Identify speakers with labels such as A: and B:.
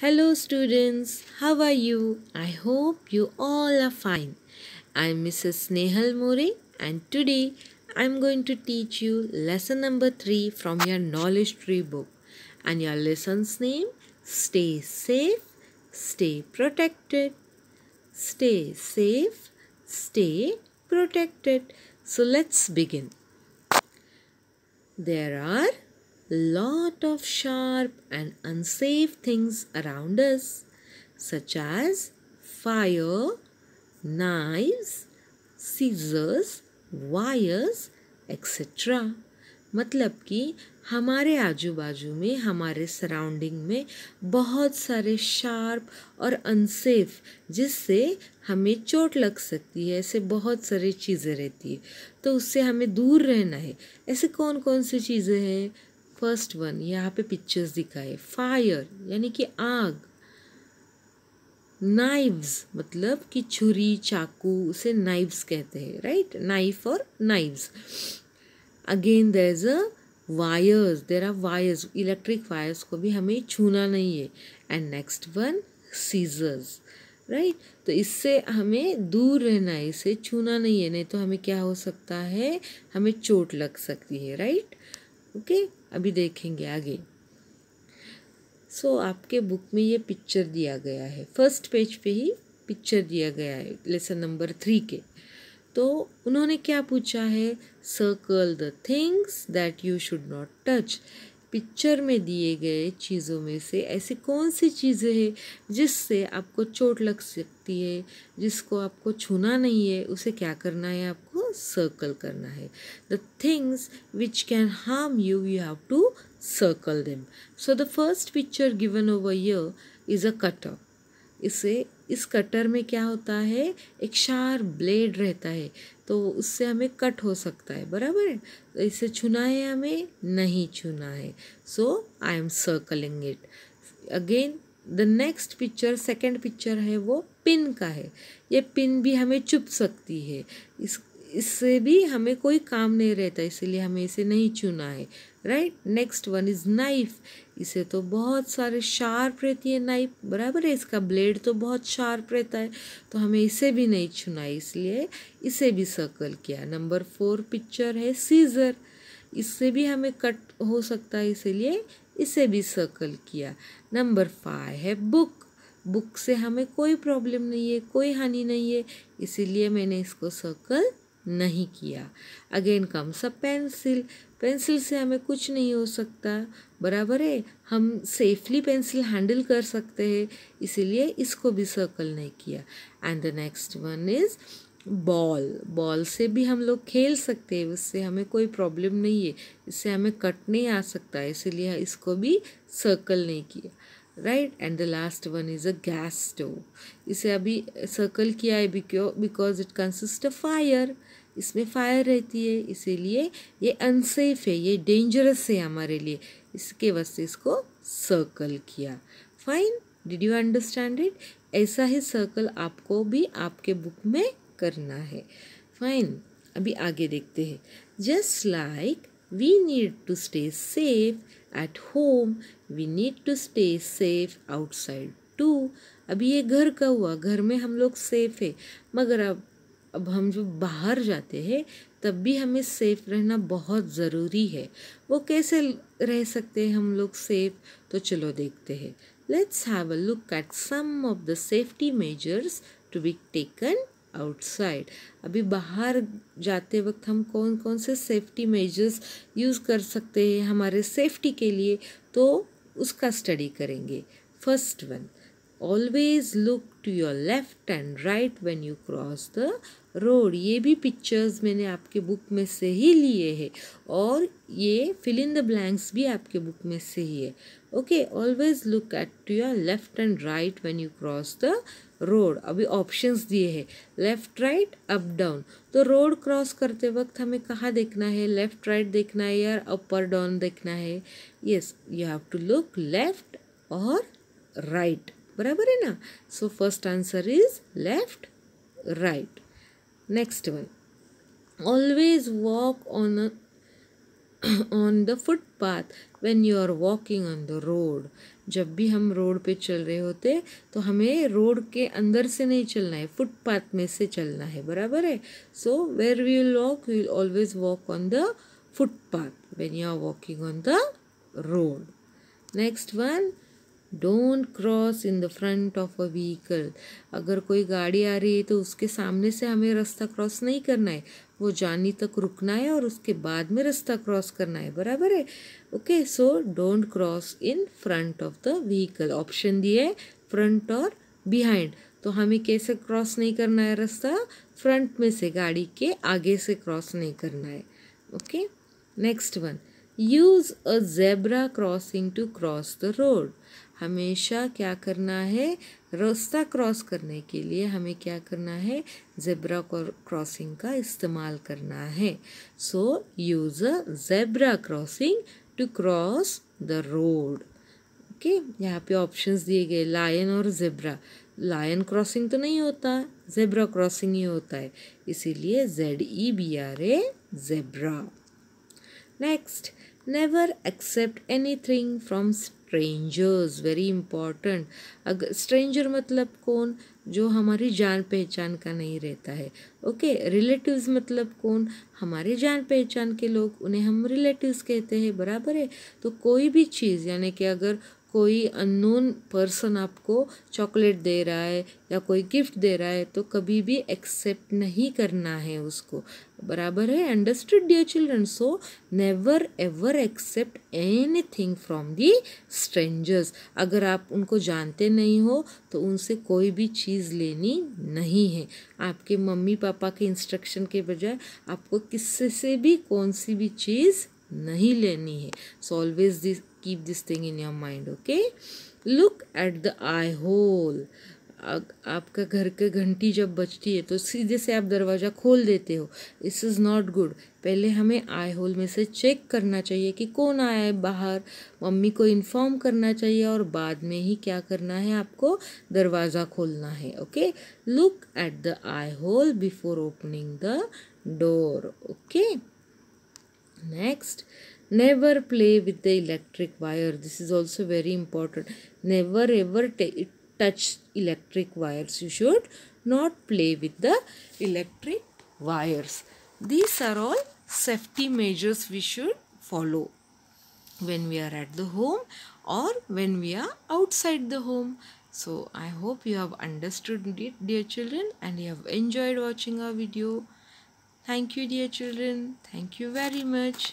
A: Hello students, how are you? I hope you all are fine. I'm Mrs. Nehal More and today I'm going to teach you lesson number 3 from your knowledge tree book. And your lesson's name, Stay Safe, Stay Protected. Stay safe, stay protected. So let's begin. There are lot of sharp and unsafe things around us such as fire, knives, scissors, wires, etc. मतलब कि हमारे आजू बाजू में हमारे surrounding में बहुत सारे शार्प और अनसेफ जिससे हमें चोट लग सकती है ऐसे बहुत सारी चीज़ें रहती है तो उससे हमें दूर रहना है ऐसे कौन कौन सी चीज़ें हैं फर्स्ट वन यहाँ पे पिक्चर्स दिखाए फायर यानी कि आग नाइव्स मतलब कि छुरी चाकू उसे नाइव्स कहते हैं राइट नाइफ और knives again there is a wires there are wires electric wires को भी हमें छूना नहीं है and next one scissors right तो इससे हमें दूर रहना है इसे छूना नहीं है नहीं तो हमें क्या हो सकता है हमें चोट लग सकती है राइट ओके अभी देखेंगे आगे सो so, आपके बुक में ये पिक्चर दिया गया है फर्स्ट पेज पे ही पिक्चर दिया गया है लेसन नंबर थ्री के तो उन्होंने क्या पूछा है circle the things that you should not touch picture में दिए गए चीज़ों में से ऐसी कौन सी चीज़ें हैं जिससे आपको चोट लग सकती है जिसको आपको छूना नहीं है उसे क्या करना है आपको सर्कल करना है the things which can harm you you have to circle them so the first picture given over here is a cut up इसे इस कटर में क्या होता है एक शार्प ब्लेड रहता है तो उससे हमें कट हो सकता है बराबर है तो इसे छूना है हमें नहीं छूना है so I am circling it again the next picture second picture है वो पिन का है ये पिन भी हमें चुप सकती है इस इससे भी हमें कोई काम नहीं रहता इसीलिए हमें इसे नहीं चुना है right next one is knife इसे तो बहुत सारे शार्प रहती है नाइफ बराबर है इसका ब्लेड तो बहुत शार्प रहता है तो हमें इसे भी नहीं चुना है इसलिए इसे भी सर्कल किया नंबर फोर पिक्चर है सीजर इससे भी हमें कट हो सकता है इसीलिए इसे भी सर्कल किया नंबर फाइव है बुक बुक से हमें कोई प्रॉब्लम नहीं है कोई हानि नहीं है इसीलिए मैंने इसको सर्कल नहीं किया again comes a pencil pencil से हमें कुछ नहीं हो सकता बराबर है हम सेफली पेंसिल हैंडल कर सकते हैं इसीलिए इसको भी सर्कल नहीं किया and the next one is ball ball से भी हम लोग खेल सकते हैं उससे हमें कोई प्रॉब्लम नहीं है इससे हमें कट नहीं आ सकता इसीलिए इसको भी सर्कल नहीं किया right and the last one is a gas stove इसे अभी सर्कल किया है because it consist a fire इसमें फायर रहती है इसीलिए ये अनसेफ है ये डेंजरस है हमारे लिए इसके वजह इसको सर्कल किया fine did you understand it ऐसा ही सर्कल आपको भी आपके बुक में करना है फाइन अभी आगे देखते हैं just like we need to stay safe at home we need to stay safe outside too अभी ये घर का हुआ घर में हम लोग सेफ है मगर अब अब हम जो बाहर जाते हैं तब भी हमें सेफ रहना बहुत ज़रूरी है वो कैसे रह सकते हैं हम लोग सेफ तो चलो देखते हैं let's have a look at some of the safety measures to be taken outside अभी बाहर जाते वक्त हम कौन कौन से सेफ्टी मेजर्स यूज़ कर सकते हैं हमारे सेफ्टी के लिए तो उसका स्टडी करेंगे first one always look to your left and right when you cross the road ये भी पिक्चर्स मैंने आपके बुक में से ही लिए हैं और ये फिल इन द ब्लैंक्स भी आपके बुक में से ही है okay always look at to your left and right when you cross the road अभी ऑप्शंस दिए हैं लेफ्ट राइट अप डाउन तो रोड क्रॉस करते वक्त हमें कहाँ देखना है लेफ्ट राइट देखना है या अपर डाउन देखना है yes you have to look left और राइट बराबर है ना so first answer is left right next one always walk on a on the footpath when you are walking on the road जब भी हम रोड पर चल रहे होते तो हमें रोड के अंदर से नहीं चलना है फुटपाथ में से चलना है बराबर है so where we walk we always walk on the footpath when you are walking on the road next one don't cross in the front of a vehicle अगर कोई गाड़ी आ रही है तो उसके सामने से हमें रास्ता क्रॉस नहीं करना है वो जानी तक रुकना है और उसके बाद में रास्ता क्रॉस करना है बराबर है okay so don't cross in front of the vehicle option दिए है फ्रंट और बिहाइंड तो हमें कैसे क्रॉस नहीं करना है रास्ता फ्रंट में से गाड़ी के आगे से क्रॉस नहीं करना है okay next one use a zebra crossing to cross the road हमेशा क्या करना है रास्ता क्रॉस करने के लिए हमें क्या करना है जेब्रा क्रॉसिंग का इस्तेमाल करना है so use a zebra crossing to cross the road okay यहाँ पे ऑप्शंस दिए गए लायन और जेब्रा लायन क्रॉसिंग तो नहीं होता जेब्रा क्रॉसिंग ही होता है इसीलिए Z E B R A zebra next never accept anything from strangers very important stranger मतलब कौन जो हमारी जान पहचान का नहीं रहता है ओके रिलेटिव्स मतलब कौन हमारे जान पहचान के लोग उन्हें हम रिलेटिव्स कहते हैं बराबर है तो कोई भी चीज़ यानी कि अगर कोई अननोन पर्सन आपको चॉकलेट दे रहा है या कोई गिफ्ट दे रहा है तो कभी भी एक्सेप्ट नहीं करना है उसको बराबर है understood dear children so never ever accept anything from the strangers अगर आप उनको जानते नहीं हो तो उनसे कोई भी चीज़ चीज़ लेनी नहीं है आपके मम्मी पापा के इंस्ट्रक्शन के बजाय आपको किससे से भी कौन सी भी चीज़ नहीं लेनी है so always this keep this thing in your mind okay look at the eye hole आपका घर के घंटी जब बजती है तो सीधे से आप दरवाज़ा खोल देते हो इस इज़ नॉट गुड पहले हमें आई होल में से चेक करना चाहिए कि कौन आया है बाहर मम्मी को इन्फॉर्म करना चाहिए और बाद में ही क्या करना है आपको दरवाज़ा खोलना है okay look at the eye hole before opening the door okay next never play with the electric wire this is also very important never ever touch electric wires. You should not play with the electric wires. These are all safety measures we should follow when we are at the home or when we are outside the home. So I hope you have understood it dear children and you have enjoyed watching our video. Thank you dear children. Thank you very much.